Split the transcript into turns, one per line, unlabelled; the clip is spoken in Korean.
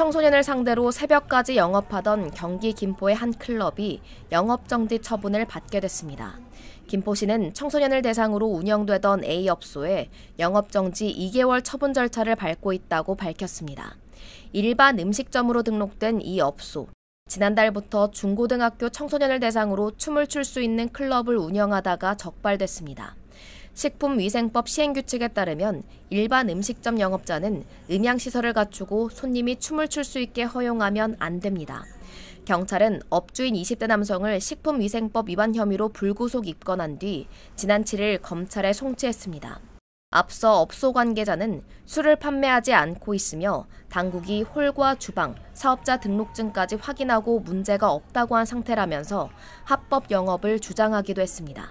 청소년을 상대로 새벽까지 영업하던 경기 김포의 한 클럽이 영업정지 처분을 받게 됐습니다. 김포시는 청소년을 대상으로 운영되던 A업소에 영업정지 2개월 처분 절차를 밟고 있다고 밝혔습니다. 일반 음식점으로 등록된 이 업소. 지난달부터 중고등학교 청소년을 대상으로 춤을 출 수 있는 클럽을 운영하다가 적발됐습니다. 식품위생법 시행규칙에 따르면 일반 음식점 영업자는 음향시설을 갖추고 손님이 춤을 출 수 있게 허용하면 안 됩니다. 경찰은 업주인 20대 남성을 식품위생법 위반 혐의로 불구속 입건한 뒤 지난 7일 검찰에 송치했습니다. 앞서 업소 관계자는 술을 판매하지 않고 있으며 당국이 홀과 주방, 사업자 등록증까지 확인하고 문제가 없다고 한 상태라면서 합법 영업을 주장하기도 했습니다.